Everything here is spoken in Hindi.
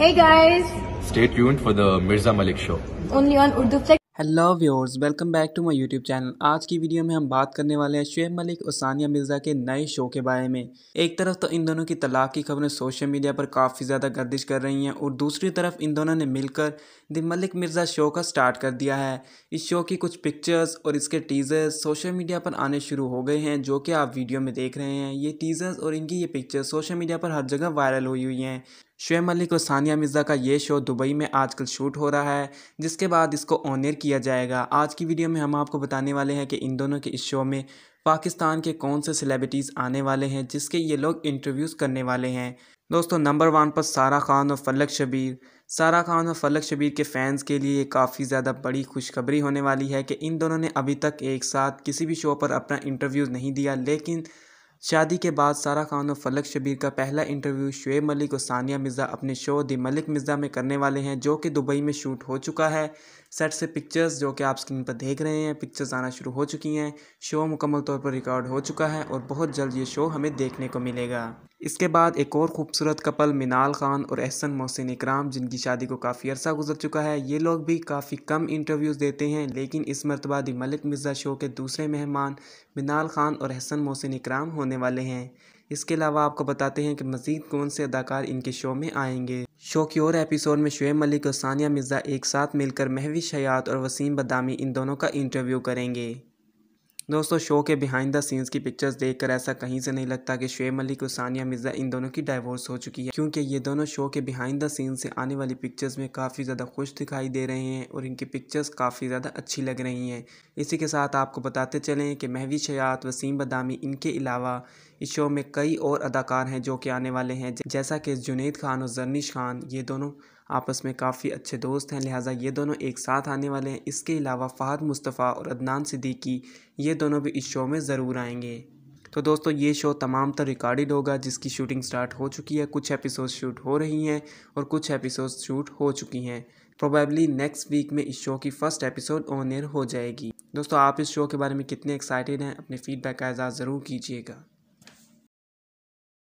Hey guys! Stay tuned for the Mirza Malik show. Only on Urdu Flex. Hello viewers welcome back to my YouTube channel आज की वीडियो में हम बात करने वाले हैं शुएब मलिक और सानिया मिर्ज़ा के नए शो के बारे में एक तरफ तो इन दोनों की तलाक की खबरें सोशल मीडिया पर काफ़ी ज़्यादा गर्दिश कर रही हैं और दूसरी तरफ इन दोनों ने मिलकर द मलिक मिर्ज़ा शो का स्टार्ट कर दिया है इस शो की कुछ पिक्चर्स और इसके टीज़र्स सोशल मीडिया पर आने शुरू हो गए हैं जो कि आप वीडियो में देख रहे हैं ये टीज़र्स और इनकी ये पिक्चर्स सोशल मीडिया पर हर जगह वायरल हुई हुई हैं शुएब मलिक और सानिया मिर्ज़ा का ये शो दुबई में आजकल शूट हो रहा है जिसके बाद इसको ऑनियर किया जाएगा आज की वीडियो में हम आपको बताने वाले हैं कि इन दोनों के इस शो में पाकिस्तान के कौन से सेलिब्रिटीज़ आने वाले हैं जिसके ये लोग इंटरव्यूज़ करने वाले हैं दोस्तों नंबर वन पर सारा खान और फलक शबीर सारा खान और फलक शबीर के फैंस के लिए काफ़ी ज़्यादा बड़ी खुशखबरी होने वाली है कि इन दोनों ने अभी तक एक साथ किसी भी शो पर अपना इंटरव्यू नहीं दिया लेकिन शादी के बाद सारा खान और फलक शबीर का पहला इंटरव्यू शुएब मलिक और सानिया मिर्ज़ा अपने शो दी मलिक मिर्ज़ा में करने वाले हैं जो कि दुबई में शूट हो चुका है सेट से पिक्चर्स जो कि आप स्क्रीन पर देख रहे हैं पिक्चर्स आना शुरू हो चुकी हैं शो मुकम्मल तौर पर रिकॉर्ड हो चुका है और बहुत जल्द ये शो हमें देखने को मिलेगा इसके बाद एक और खूबसूरत कपल मिनाल खान और एहसन मोहसिन इकराम जिनकी शादी को काफ़ी अर्सा गुजर चुका है ये लोग भी काफ़ी कम इंटरव्यूज़ देते हैं लेकिन इस मरतबा दी मलिक मिर्ज़ा शो के दूसरे मेहमान मिनाल खान और एहसन मोहसिन इकराम होने वाले हैं इसके अलावा आपको बताते हैं कि मज़ीद कौन से अदाकार इनके शो में आएंगे शो की और एपिसोड में शुएब मलिक और सानिया मिर्ज़ा एक साथ मिलकर महविश हयात और वसीम बदामी इन दोनों का इंटरव्यू करेंगे दोस्तों शो के बिहाइंड द सीन्स की पिक्चर्स देखकर ऐसा कहीं से नहीं लगता कि शुएब मलिक और सानिया मिर्ज़ा इन दोनों की डाइवोर्स हो चुकी है क्योंकि ये दोनों शो के बिहाइंड द सीन्स से आने वाली पिक्चर्स में काफ़ी ज़्यादा खुश दिखाई दे रहे हैं और इनकी पिक्चर्स काफ़ी ज़्यादा अच्छी लग रही हैं इसी के साथ आपको बताते चलें कि महवी शयात वसीम बदामी इनके अलावा इस शो में कई और अदाकार हैं जो कि आने वाले हैं जैसा कि जुनेद खान और जरनीश खान ये दोनों आपस में काफ़ी अच्छे दोस्त हैं लिहाजा ये दोनों एक साथ आने वाले हैं इसके अलावा फ़हद मुस्तफ़ा और अदनान सिद्दीकी ये दोनों भी इस शो में ज़रूर आएंगे तो दोस्तों ये शो तमाम तर रिकॉर्डेड होगा जिसकी शूटिंग स्टार्ट हो चुकी है कुछ एपिसोड शूट हो रही हैं और कुछ एपिसोड शूट हो चुकी हैं प्रोबेबली नेक्स्ट वीक में इस शो की फर्स्ट एपिसोड ऑन एयर हो जाएगी दोस्तों आप इस शो के बारे में कितने एक्साइटेड हैं अपने फीडबैक का एजाज़ ज़रूर कीजिएगा